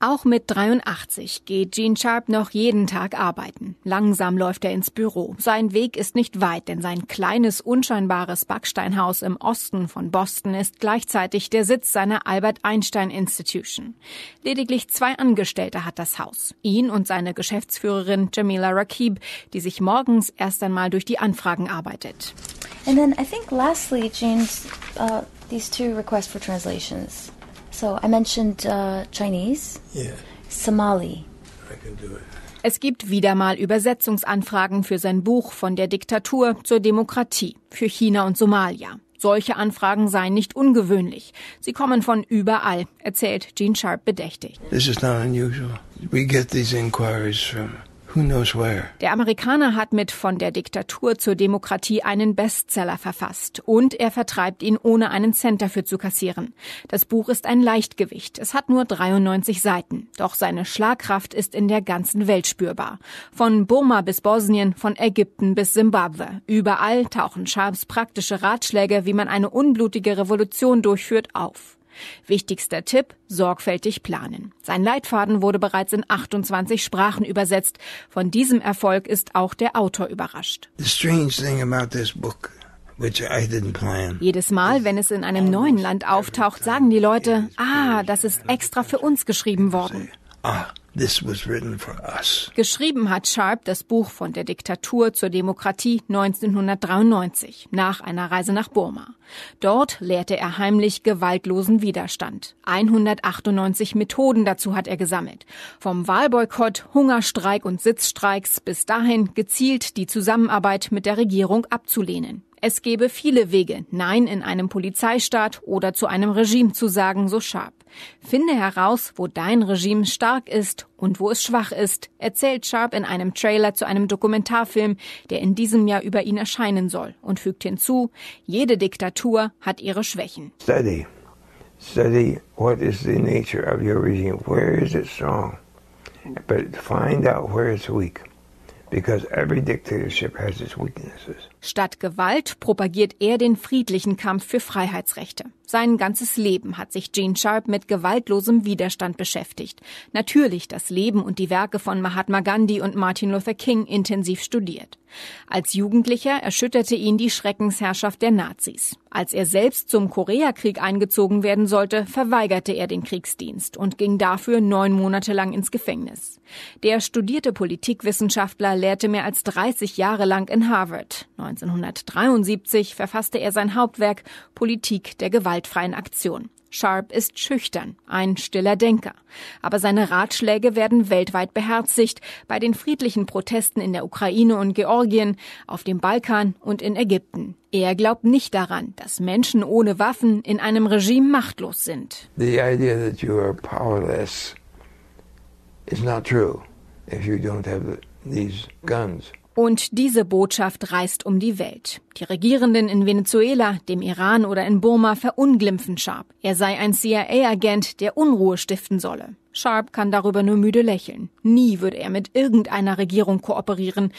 Auch mit 83 geht Gene Sharp noch jeden Tag arbeiten. Langsam läuft er ins Büro. Sein Weg ist nicht weit, denn sein kleines, unscheinbares Backsteinhaus im Osten von Boston ist gleichzeitig der Sitz seiner Albert Einstein Institution. Lediglich zwei Angestellte hat das Haus. Ihn und seine Geschäftsführerin Jamila Rakib, die sich morgens erst einmal durch die Anfragen arbeitet. And then I think lastly, James, uh, these two requests for translations. So, I mentioned uh, Chinese. Yeah. Somali. I can do it. Es gibt wieder mal Übersetzungsanfragen für sein Buch von der Diktatur zur Demokratie für China und Somalia. Solche Anfragen seien nicht ungewöhnlich. Sie kommen von überall, erzählt Gene Sharp bedächtig. This is not unusual. We get these inquiries from Who knows where? Der Amerikaner hat mit Von der Diktatur zur Demokratie einen Bestseller verfasst und er vertreibt ihn ohne einen Cent dafür zu kassieren. Das Buch ist ein Leichtgewicht. Es hat nur 93 Seiten. Doch seine Schlagkraft ist in der ganzen Welt spürbar. Von Burma bis Bosnien, von Ägypten bis Simbabwe. Überall tauchen Sharps praktische Ratschläge, wie man eine unblutige Revolution durchführt, auf. Wichtigster Tipp, sorgfältig planen. Sein Leitfaden wurde bereits in 28 Sprachen übersetzt. Von diesem Erfolg ist auch der Autor überrascht. Jedes Mal, wenn es in einem neuen Land auftaucht, sagen die Leute, ah, das ist extra für uns geschrieben worden. Ah, This was written for us. Geschrieben hat Sharp das Buch von der Diktatur zur Demokratie 1993 nach einer Reise nach Burma. Dort lehrte er heimlich gewaltlosen Widerstand. 198 Methoden dazu hat er gesammelt. Vom Wahlboykott, Hungerstreik und Sitzstreiks bis dahin gezielt die Zusammenarbeit mit der Regierung abzulehnen. Es gebe viele Wege, Nein in einem Polizeistaat oder zu einem Regime zu sagen, so Sharp. Finde heraus, wo dein Regime stark ist und wo es schwach ist, erzählt Sharp in einem Trailer zu einem Dokumentarfilm, der in diesem Jahr über ihn erscheinen soll, und fügt hinzu, jede Diktatur hat ihre Schwächen. Study. Study what is the nature of your regime. Where is it strong? But find out where it's weak. Because every dictatorship has its weaknesses. Statt Gewalt propagiert er den friedlichen Kampf für Freiheitsrechte. Sein ganzes Leben hat sich Gene Sharp mit gewaltlosem Widerstand beschäftigt. Natürlich das Leben und die Werke von Mahatma Gandhi und Martin Luther King intensiv studiert. Als Jugendlicher erschütterte ihn die Schreckensherrschaft der Nazis. Als er selbst zum Koreakrieg eingezogen werden sollte, verweigerte er den Kriegsdienst und ging dafür neun Monate lang ins Gefängnis. Der studierte Politikwissenschaftler lehrte mehr als 30 Jahre lang in Harvard. 1973 verfasste er sein Hauptwerk Politik der Gewalt gewaltfreien Aktion. Sharp ist schüchtern, ein stiller Denker. Aber seine Ratschläge werden weltweit beherzigt, bei den friedlichen Protesten in der Ukraine und Georgien, auf dem Balkan und in Ägypten. Er glaubt nicht daran, dass Menschen ohne Waffen in einem Regime machtlos sind. The idea that you are powerless is not true if you don't have these guns. Und diese Botschaft reist um die Welt. Die Regierenden in Venezuela, dem Iran oder in Burma verunglimpfen Sharp. Er sei ein CIA-Agent, der Unruhe stiften solle. Sharp kann darüber nur müde lächeln. Nie würde er mit irgendeiner Regierung kooperieren.